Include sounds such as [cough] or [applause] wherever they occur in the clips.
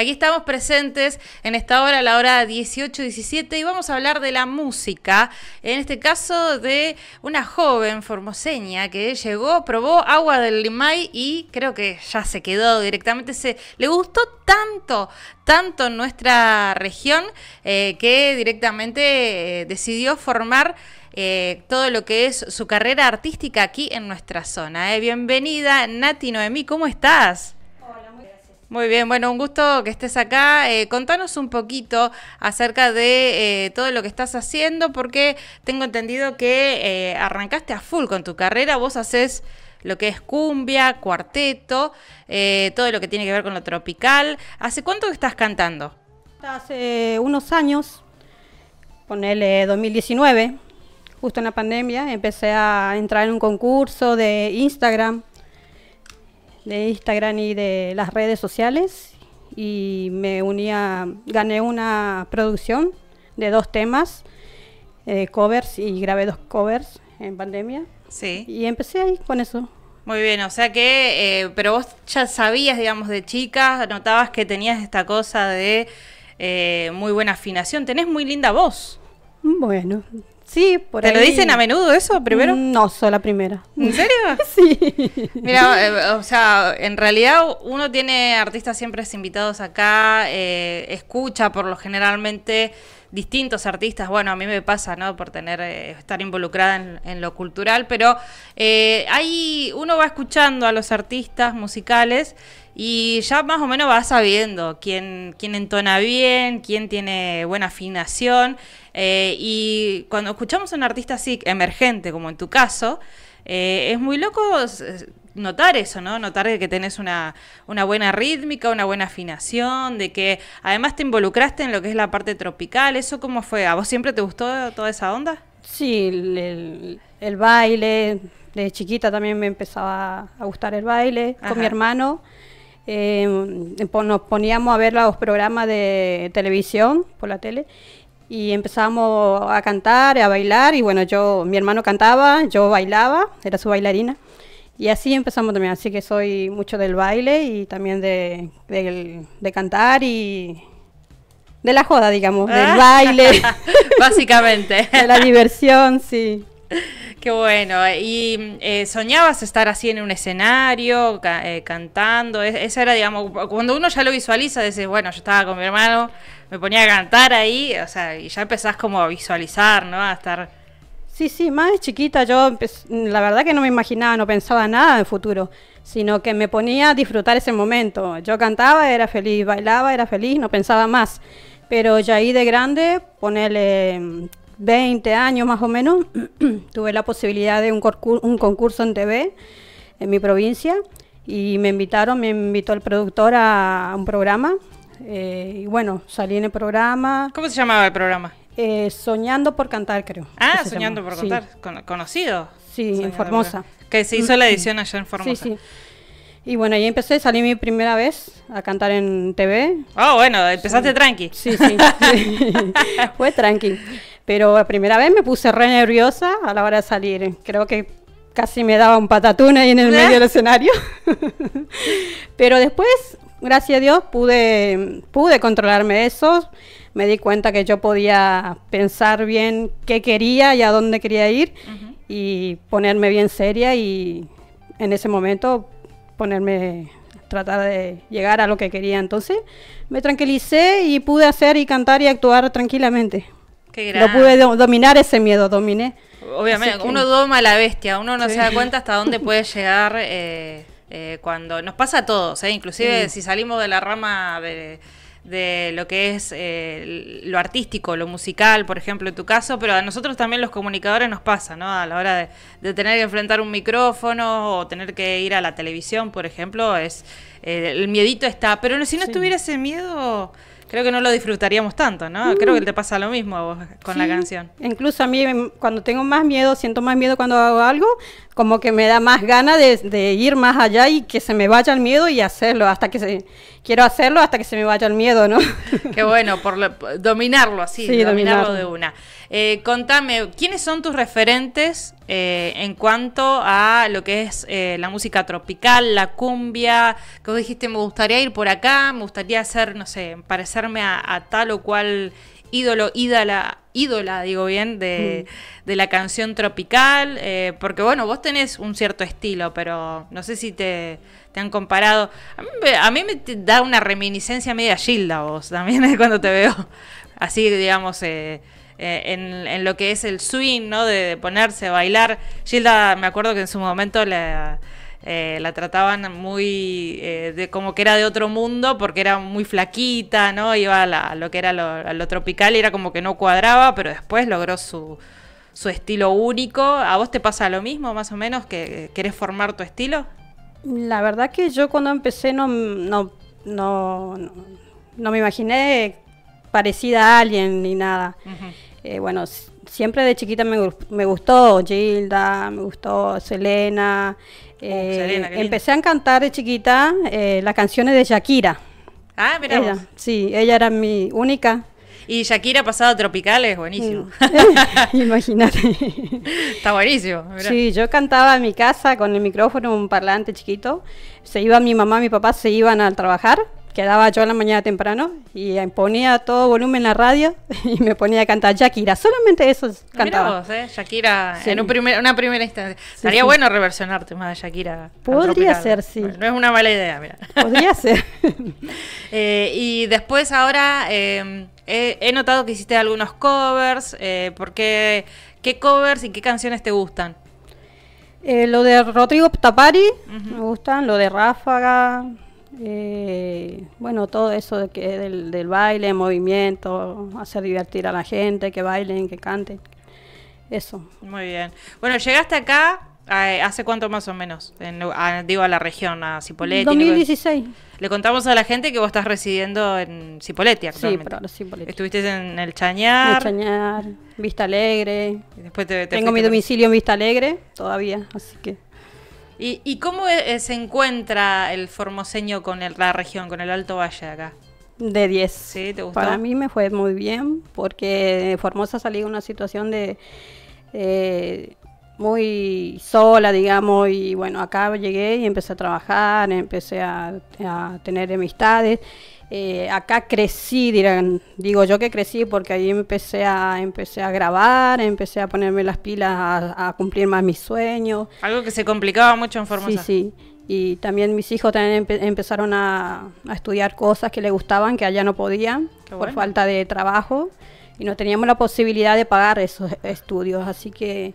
Aquí estamos presentes en esta hora, la hora 18-17, y vamos a hablar de la música. En este caso, de una joven formoseña que llegó, probó agua del Limay y creo que ya se quedó directamente. Se, le gustó tanto, tanto en nuestra región eh, que directamente eh, decidió formar. Eh, todo lo que es su carrera artística aquí en nuestra zona. Bienvenida, Nati Noemí, ¿cómo estás? Muy bien, bueno, un gusto que estés acá. Eh, contanos un poquito acerca de eh, todo lo que estás haciendo, porque tengo entendido que eh, arrancaste a full con tu carrera, vos haces lo que es cumbia, cuarteto, todo lo que tiene que ver con lo tropical. ¿Hace cuánto que estás cantando? Hace unos años, ponele 2019, justo en la pandemia, empecé a entrar en un concurso de Instagram de Instagram y de las redes sociales y me unía, gané una producción de dos temas, eh, covers y grabé dos covers en pandemia. Sí. Y empecé ahí con eso. Muy bien, o sea que, eh, pero vos ya sabías, digamos, de chica, notabas que tenías esta cosa de eh, muy buena afinación, tenés muy linda voz. Bueno, Sí, por ¿Te lo dicen a menudo eso primero? Mm, no, soy la primera. ¿En serio? [laughs] sí. Mira, eh, o sea, en realidad uno tiene artistas siempre invitados acá, eh, escucha por lo generalmente distintos artistas. Bueno, a mí me pasa, ¿no? Por tener, eh, estar involucrada en, lo cultural, pero eh, uno va escuchando a los artistas musicales y ya más o menos vas sabiendo quién, quién entona bien, quién tiene buena afinación. Eh, y cuando escuchamos a un artista así, emergente, como en tu caso, eh, es muy loco notar eso, ¿no? Notar que tenés una, buena rítmica, una buena afinación, de que además te involucraste en lo que es la parte tropical. ¿Eso cómo fue? ¿A vos siempre te gustó toda esa onda? Sí, el, baile. De chiquita también me empezaba a gustar el baile con mi hermano. Em, nos poníamos a ver los programas de televisión por la tele y empezamos a cantar, a bailar y bueno, yo, mi hermano cantaba, yo bailaba, era su bailarina y así empezamos también, así que soy mucho del baile y también de, de cantar y de la joda, digamos, del ah. baile. [laughs] Básicamente. [laughs] de la diversión, sí. [laughs] Qué bueno. ¿Y eh, soñabas estar así en un escenario, eh, cantando? era, digamos, cuando uno ya lo visualiza, dices, bueno, yo estaba con mi hermano, me ponía a cantar ahí, o sea, y ya empezás como a visualizar, ¿no? A estar... Sí, sí, más de chiquita yo, la verdad que no me imaginaba, no pensaba nada en futuro, sino que me ponía a disfrutar ese momento. Yo cantaba, era feliz, bailaba, era feliz, no pensaba más. Pero ya ahí de grande, ponerle 20 años más o menos, [clears throat] tuve la posibilidad de un, un concurso en TV en mi provincia y me invitaron, me invitó el productor a un programa. Eh, y bueno, salí en el programa. ¿Cómo se llamaba el programa? Eh, soñando por cantar, creo. Ah, Soñando por cantar, conocido. Sí, en Formosa. Que se hizo la edición allá en Formosa. Sí, sí. Y bueno, ahí empecé, salí mi primera vez a cantar en TV. ah oh, bueno, empezaste tranqui. sí. sí. [laughs] [laughs] Fue tranqui. Pero la primera vez me puse re nerviosa a la hora de salir. Creo que casi me daba un patatún ahí en el medio del [laughs] escenario. Pero después, gracias a Dios, pude, pude controlarme eso. Me di cuenta que yo podía pensar bien qué quería y a dónde quería ir y ponerme bien seria y en ese momento ponerme tratar de llegar a lo que quería. Entonces me tranquilicé y pude hacer y cantar y actuar tranquilamente. No Lo pude dominar ese miedo, dominé. Obviamente, uno doma a la bestia, uno no se da cuenta hasta dónde [laughs] puede llegar eh, eh, cuando nos pasa a todos, eh, inclusive si salimos de la rama de, lo que es eh, lo artístico, lo musical, por ejemplo, en tu caso, pero a nosotros también los comunicadores nos pasa, ¿no? A la hora de, tener que enfrentar un micrófono o tener que ir a la televisión, por ejemplo, es el miedito está, pero si no estuviera ese miedo creo que no lo disfrutaríamos tanto, ¿no? Creo que te pasa lo mismo a vos con la canción. Incluso a mí em, cuando tengo más miedo, siento más miedo cuando hago algo, como que me da más ganas de, ir más allá y que se me vaya el miedo y hacerlo, hasta que se, quiero hacerlo hasta que se me vaya el miedo, ¿no? [laughs] Qué bueno, por dominarlo así, dominarlo, de una. Eh, contame, ¿quiénes son tus referentes eh, en cuanto a lo que es eh, la música tropical, la cumbia? Que vos dijiste, me gustaría ir por acá, me gustaría hacer, no sé, parecer a, tal o cual ídolo, la ídola, digo bien, de, mm. la canción tropical, eh, porque bueno, vos tenés un cierto estilo, pero no sé si te, han comparado. A mí, me da una reminiscencia media Gilda vos también es [laughs] cuando te veo así, digamos, eh, eh, en, lo que es el swing, ¿no? De, de ponerse a bailar. Gilda, me acuerdo que en su momento la eh, la trataban muy eh, de, como que era de otro mundo porque era muy flaquita, ¿no? Iba a, lo que era lo, tropical y era como que no cuadraba, pero después logró su, estilo único. ¿A vos te pasa lo mismo, más o menos, que querés formar tu estilo? La verdad que yo cuando empecé no, no, no, no me imaginé parecida a alguien ni nada. Eh, bueno, siempre de chiquita me, me gustó Gilda, me gustó Selena, Oh, eh, empecé a cantar de chiquita eh, las canciones de Shakira. Ah, mira. sí, ella era mi única. Y Shakira pasado tropicales, es buenísimo. Mm. [laughs] [laughs] Imagínate. Está buenísimo. Sí, yo cantaba en mi casa con el micrófono, un parlante chiquito. Se iba mi mamá, mi papá se iban al trabajar quedaba yo a la mañana temprano y ponía todo volumen en la radio [laughs] y me ponía a cantar Shakira. Solamente eso cantaba. Mira vos, ¿eh? Shakira en una primera instancia. Sería bueno reversionarte más, de Shakira. Podría ser, sí. no es una mala idea, mira. Podría ser. [laughs] Eh, y después ahora em, he, notado que hiciste algunos covers. Eh, ¿Por ¿Qué ¿Qué covers y qué canciones te gustan? Eh, lo de Rodrigo Tapari me gustan, lo de Ráfaga, eh, bueno, todo eso de que del, baile, movimiento, hacer divertir a la gente, que bailen, que canten, eso. Muy bien. Bueno, llegaste acá, eh, ¿hace cuánto más o menos? digo, a la región, a Cipolletti. 2016. Le contamos a la gente que vos estás residiendo en Cipolletti actualmente. Sí, pero Cipolletti. Estuviste en El Chañar. El Chañar, Vista Alegre. Tengo mi domicilio en Vista Alegre todavía, así que... ¿Y, cómo e, eh, se encuentra el formoseño con la región, con el Alto Valle de acá? De 10. ¿Sí? ¿Te gustó? Para mí me fue muy bien porque Formosa salí de una situación de... Eh, muy sola, digamos, y bueno, acá llegué y empecé a trabajar, empecé a tener amistades eh, acá crecí, dirán, digo yo que crecí porque ahí empecé a, empecé a grabar, empecé a ponerme las pilas, a, cumplir más mis sueños. Algo que se complicaba mucho en Formosa. Sí, sí. Y también mis hijos también empezaron a, estudiar cosas que les gustaban, que allá no podían, por falta de trabajo. Y no teníamos la posibilidad de pagar esos estudios. Así que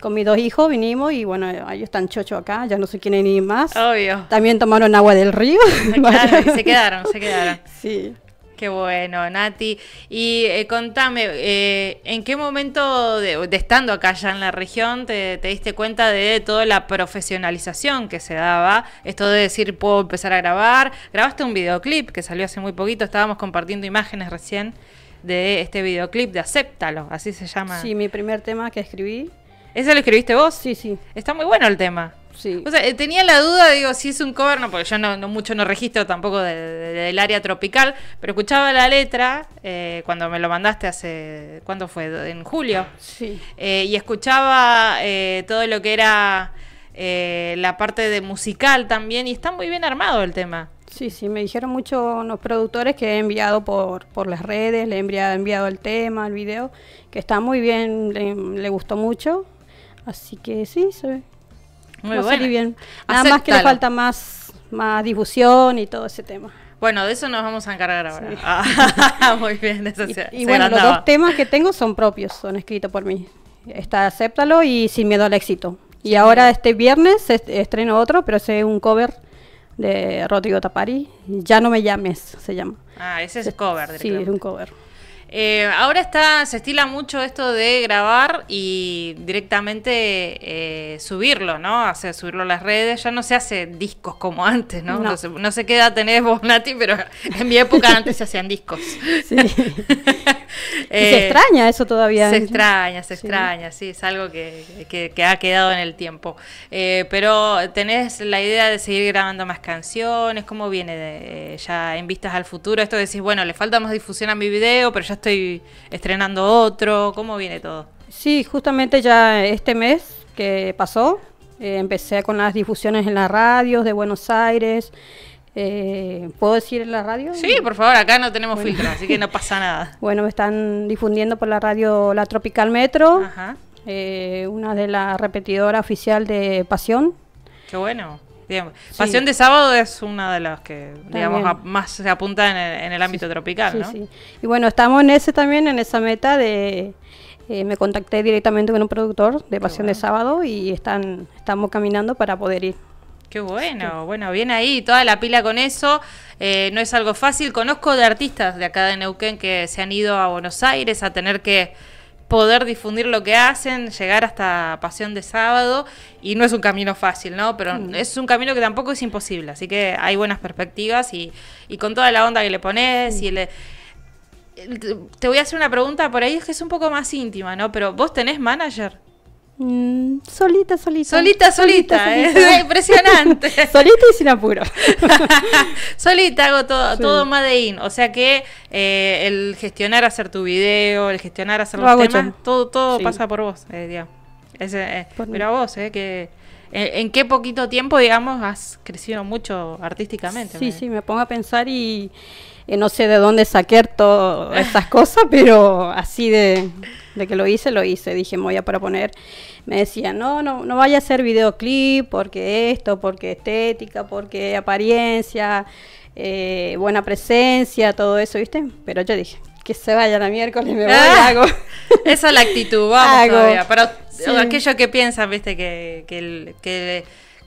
con mis dos hijos vinimos y bueno, ellos están chocho acá, ya no sé quieren ni más. Obvio. También tomaron agua del río. [laughs] se quedaron, se quedaron. [laughs] Sí. Qué bueno, Nati. Y eh, contame, eh, ¿en qué momento, de, estando acá ya en la región, te, te, diste cuenta de toda la profesionalización que se daba? Esto de decir, puedo empezar a grabar. Grabaste un videoclip que salió hace muy poquito, estábamos compartiendo imágenes recién de este videoclip de Acéptalo, así se llama. Sí, mi primer tema que escribí ¿Ese lo escribiste vos? Sí, sí. Está muy bueno el tema. Sí. O sea, eh, tenía la duda, digo, si es un cover, no, porque yo no, mucho no registro tampoco del área tropical, pero escuchaba la letra eh, cuando me lo mandaste hace, ¿cuándo fue? En julio. Sí. Eh, y escuchaba todo lo que era la parte de musical también, y está muy bien armado el tema. Sí, sí, me dijeron mucho los productores que he enviado por, por las redes, le he enviado, el tema, el video, que está muy bien, le gustó mucho Así que sí, se ve. Muy bien. Nada más que le falta más, más difusión y todo ese tema. Bueno, de eso nos vamos a encargar ahora. Ah, [laughs] muy bien, eso y, y bueno, los dos temas que tengo son propios, son escritos por mí. Está Acéptalo y Sin Miedo al Éxito. Y ahora este viernes estreno otro, pero es un cover de Rodrigo Tapari. Ya no me llames, se llama. Ah, ese es cover. Sí, es un cover. Eh, ahora está, se estila mucho esto de grabar y directamente eh, subirlo, ¿no? Hacer subirlo a las redes. Ya no se hace discos como antes, ¿no? No, no, sé, tenés vos, Nati, pero [laughs] en mi época antes se hacían discos. [laughs] se eh, extraña eso todavía. Se extraña, se extraña, sí, es algo que, ha quedado en el tiempo. pero tenés la idea de seguir grabando más canciones, ¿cómo viene ya en vistas al futuro? Esto decís, bueno, le falta más difusión a mi video, pero ya estoy estrenando otro, ¿cómo viene todo? Sí, justamente ya este mes que pasó, eh, empecé con las difusiones en las radios de Buenos Aires. Eh, ¿Puedo decir en la radio? Sí, por favor, acá no tenemos filtro, así que no pasa nada. [laughs] bueno, me están difundiendo por la radio La Tropical Metro, eh, una de las repetidoras oficial de Pasión. Qué bueno. Pasión de sábado es una de las que digamos, más se apunta en el, ámbito tropical, ¿no? Sí, y bueno, estamos en ese también, en esa meta de... Eh, me contacté directamente con un productor de Pasión de Sábado y están, estamos caminando para poder ir. Qué bueno, bueno, bien ahí, toda la pila con eso. Eh, no es algo fácil. Conozco de artistas de acá de Neuquén que se han ido a Buenos Aires a tener que poder difundir lo que hacen, llegar hasta Pasión de Sábado, y no es un camino fácil, ¿no? Pero mm. es un camino que tampoco es imposible, así que hay buenas perspectivas y, y con toda la onda que le pones y le... Te voy a hacer una pregunta por ahí es que es un poco más íntima, ¿no? Pero vos tenés manager. Mm, solita, solita. Solita, solita. es ¿eh? [laughs] Impresionante. [laughs] solita y sin apuro. [laughs] solita hago todo, todo Made O sea que eh, el gestionar hacer tu video, el gestionar hacer los temas, todo, todo pasa por vos, eh, mira pero a vos, ¿eh? Que, en, qué poquito tiempo, digamos, has crecido mucho artísticamente. Sí, sí, me pongo a pensar y no sé de dónde saqué todas estas cosas, [laughs] pero así de, que lo hice, lo hice. Dije, me voy a proponer. Me decían, no, no, no vaya a ser videoclip porque esto, porque estética, porque apariencia, eh, buena presencia, todo eso, ¿viste? Pero yo dije, que se vaya la miércoles, me voy, ah, [laughs] Esa es la actitud, vamos todavía. Pero aquello que piensan, ¿viste? Que,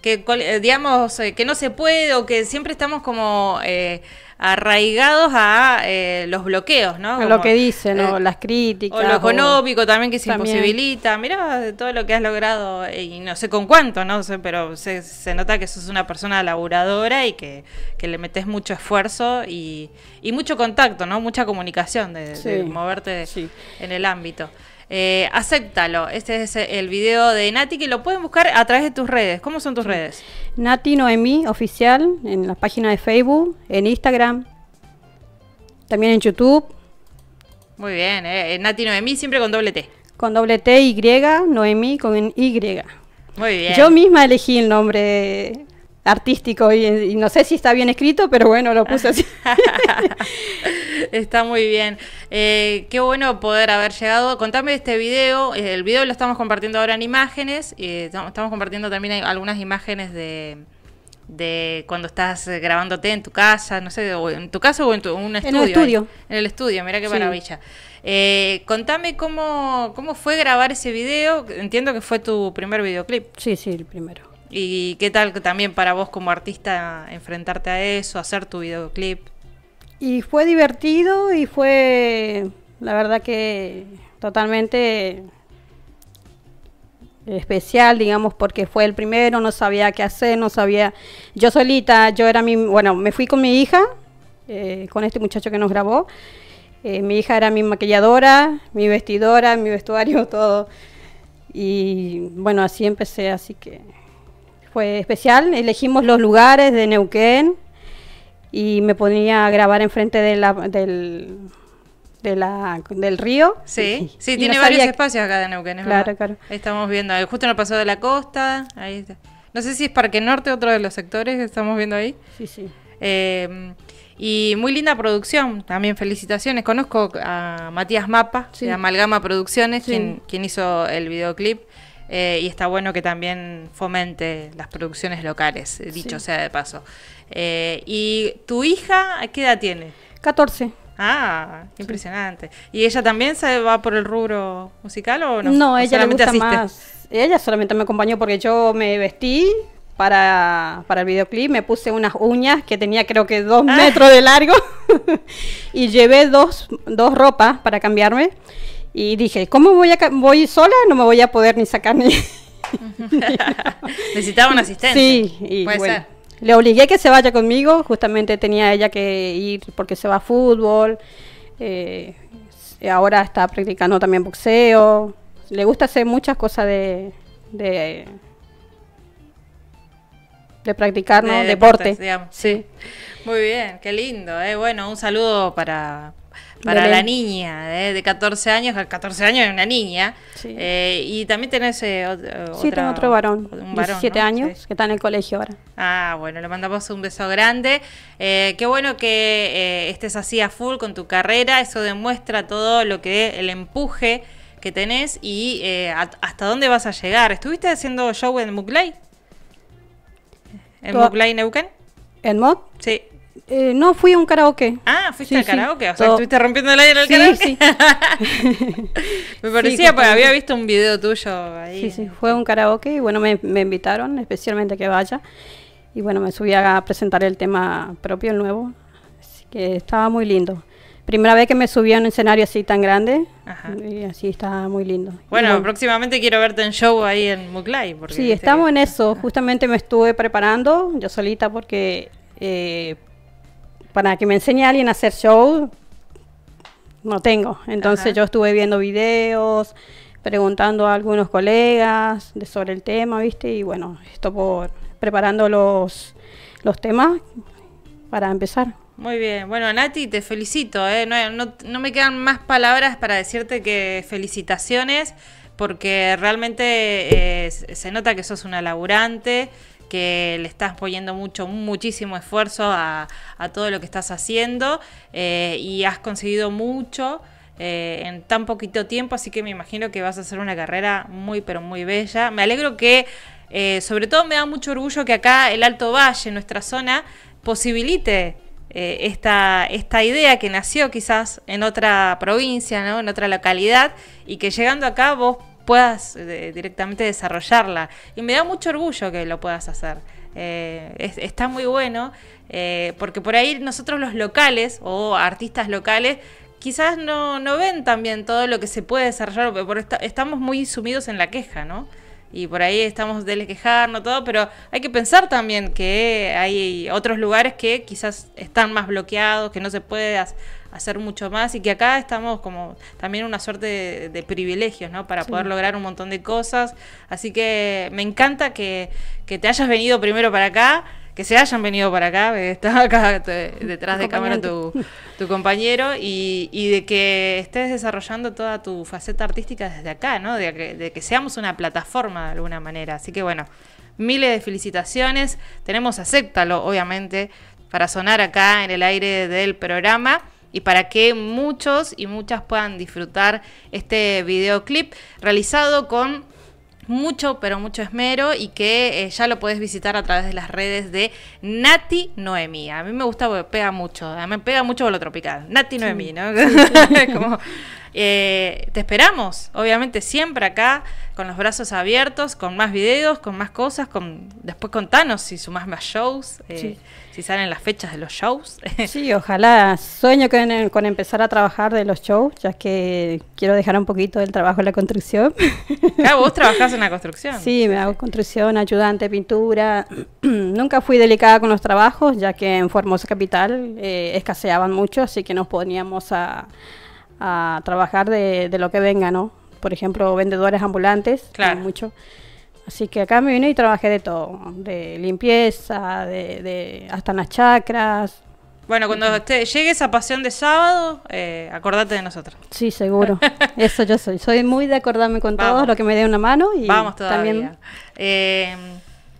eh, digamos, eh, que no se puede o que siempre estamos como arraigados a eh, los bloqueos, ¿no? lo que dicen, ¿no? las críticas. O lo económico también que se imposibilita. Mirá todo lo que has logrado eh, y no sé con cuánto, no pero se, se nota que sos una persona laburadora y que, le metes mucho esfuerzo y, mucho contacto, ¿no? Mucha comunicación de, moverte en el ámbito. Eh, acéptalo. Este es eh, el video de Nati que lo pueden buscar a través de tus redes. ¿Cómo son tus redes? Nati Noemí Oficial en la página de Facebook, en Instagram, también en YouTube. Muy bien, eh. eh Nati Noemí siempre con doble T. Con doble T, Y, Noemí con Y. Muy bien. Yo misma elegí el nombre artístico y, no sé si está bien escrito, pero bueno, lo puse así. [laughs] está muy bien. Eh, qué bueno poder haber llegado. Contame este video. El video lo estamos compartiendo ahora en imágenes. y eh, estamos compartiendo también algunas imágenes de, de cuando estás grabándote en tu casa, no sé, en tu casa o en un estudio. En el estudio. En el estudio, mira qué maravilla. Eh, contame cómo, cómo fue grabar ese video. Entiendo que fue tu primer videoclip. Sí, sí, el primero. ¿Y qué tal también para vos como artista enfrentarte a eso, hacer tu videoclip? Y fue divertido y fue, la verdad que totalmente especial, digamos, porque fue el primero, no sabía qué hacer, no sabía. Yo solita, yo era mi. Bueno, me fui con mi hija, eh, con este muchacho que nos grabó. Eh, mi hija era mi maquilladora, mi vestidora, mi vestuario, [laughs] todo. Y bueno, así empecé, así que fue especial, elegimos los lugares de Neuquén y me ponía a grabar enfrente de la, del, del río. Sí, sí, tiene varios espacios acá de Neuquén. claro. Ahí estamos viendo, justo en el paso de la Costa, ahí No sé si es Parque Norte, otro de los sectores que estamos viendo ahí. Sí, sí. Em, y muy linda producción, también felicitaciones. Conozco a Matías Mapa, de Amalgama Producciones, quien, quien hizo el videoclip. Eh, y está bueno que también fomente las producciones locales, eh, dicho sea de paso. Eh, ¿Y tu hija qué edad tiene? 14. Ah, impresionante. ¿Y ella también se va por el rubro musical o no? No, ella asiste? Ella solamente me acompañó porque yo me vestí para, para el videoclip, me puse unas uñas que tenía creo que dos ah. metros de largo [laughs] y llevé dos, dos ropas para cambiarme y dije, ¿cómo voy, voy sola? No me voy a poder ni sacar ni... [laughs] Necesitaba un asistente. Sí, Puede ser. le obligué que se vaya conmigo, justamente tenía ella que ir porque se va a fútbol, eh, ahora está practicando también boxeo, le gusta hacer muchas cosas de... de, practicar ¿no? deporte. Sí. Muy bien, qué lindo. Eh. Bueno, un saludo para, para la niña ¿eh? de 14 años, 14 años es una niña. Eh, y también tenés eh, otro, varón, un varón 17 años, que está en el colegio ahora. Ah, bueno, le mandamos un beso grande. qué bueno que estés así a full con tu carrera, eso demuestra todo lo que el empuje que tenés y hasta dónde vas a llegar. ¿Estuviste haciendo show en Mugley? ¿En Mugley, Neuquén? ¿En Mod Sí. Eh, no, fui a un karaoke. Ah, fuiste a al karaoke, o sea, estuviste rompiendo el aire en el karaoke. Sí. [laughs] me parecía, porque había visto un video tuyo ahí. Sí, sí, fue un karaoke y bueno, me, invitaron especialmente que vaya. Y bueno, me subí a presentar el tema propio, el nuevo. Así que estaba muy lindo. Primera vez que me subí a un escenario así tan grande. Ajá. Y así estaba muy lindo. Bueno, próximamente quiero verte en show ahí en Muclay. sí, estamos en eso. Justamente me estuve preparando yo solita porque eh, para que me enseñe a alguien a hacer show, no tengo. Entonces yo estuve viendo videos, preguntando a algunos colegas sobre el tema, ¿viste? Y bueno, esto por preparando los, los temas para empezar. Muy bien, bueno Nati, te felicito, ¿eh? no, me quedan más palabras para decirte que felicitaciones, porque realmente eh, se nota que sos una laburante, que le estás poniendo mucho, muchísimo esfuerzo a, todo lo que estás haciendo eh, y has conseguido mucho. Eh, en tan poquito tiempo, así que me imagino que vas a hacer una carrera muy, pero muy bella. Me alegro que, eh, sobre todo me da mucho orgullo que acá el Alto Valle, nuestra zona, posibilite esta, esta idea que nació quizás en otra provincia, en otra localidad, y que llegando acá vos puedas eh, directamente desarrollarla. Y me da mucho orgullo que lo puedas hacer. Eh, está muy bueno, eh, porque por ahí nosotros los locales o artistas locales quizás no, no ven también todo lo que se puede desarrollar, porque estamos muy sumidos en la queja, ¿no? Y por ahí estamos de quejarnos, todo, pero hay que pensar también que hay otros lugares que quizás están más bloqueados, que no se puede hacer mucho más y que acá estamos como también una suerte de, privilegios, ¿no? Para poder lograr un montón de cosas. Así que me encanta que, te hayas venido primero para acá que se hayan venido para acá, está acá detrás de cámara tu, [laughs] compañero, y, de que estés desarrollando toda tu faceta artística desde acá, ¿no? De que, seamos una plataforma de alguna manera. Así que bueno, miles de felicitaciones. Tenemos Acéptalo, obviamente, para sonar acá en el aire del programa y para que muchos y muchas puedan disfrutar este videoclip realizado con mucho, pero mucho esmero y que eh, ya lo puedes visitar a través de las redes de Nati Noemí A mí me gusta porque pega mucho, me pega mucho lo tropical. Nati Noemi, ¿no? [laughs] Como eh, te esperamos, obviamente, siempre acá, con los brazos abiertos, con más videos, con más cosas. Con, después contanos si sumás más shows, eh, si salen las fechas de los shows. [laughs] Sí, ojalá. Sueño con, empezar a trabajar de los shows, ya que quiero dejar un poquito del trabajo en la construcción. [laughs] Claro, vos trabajás en la construcción. Sí, me hago construcción, ayudante, pintura. [clears throat] Nunca fui delicada con los trabajos, ya que en Formosa Capital eh, escaseaban mucho, así que nos poníamos a a trabajar de, lo que venga, ¿no? Por ejemplo, vendedores ambulantes, claro. mucho. Así que acá me vine y trabajé de todo, de limpieza, de, hasta en las chacras. Bueno, cuando te llegue esa pasión de sábado, eh, acordate de nosotros. Sí, seguro. [laughs] Eso yo soy. Soy muy de acordarme con todos, lo que me dé una mano y Vamos también. Eh,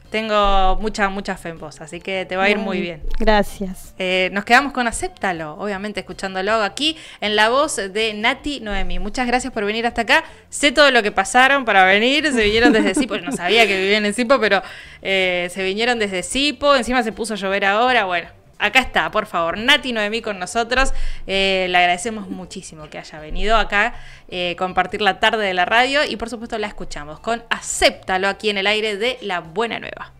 tengo mucha, mucha fe en vos, así que te va a ir muy bien. Gracias. Eh, nos quedamos con Acéptalo, obviamente, escuchándolo aquí en la voz de Nati Noemi. Muchas gracias por venir hasta acá. Sé todo lo que pasaron para venir, se vinieron desde Sipo, no sabía que vivían en Sipo, pero eh, se vinieron desde Sipo, encima se puso a llover ahora, bueno acá está, por favor, Nati Noemí con nosotros. Eh, le agradecemos muchísimo que haya venido acá, eh, compartir la tarde de la radio y por supuesto la escuchamos con Acéptalo aquí en el aire de La Buena Nueva.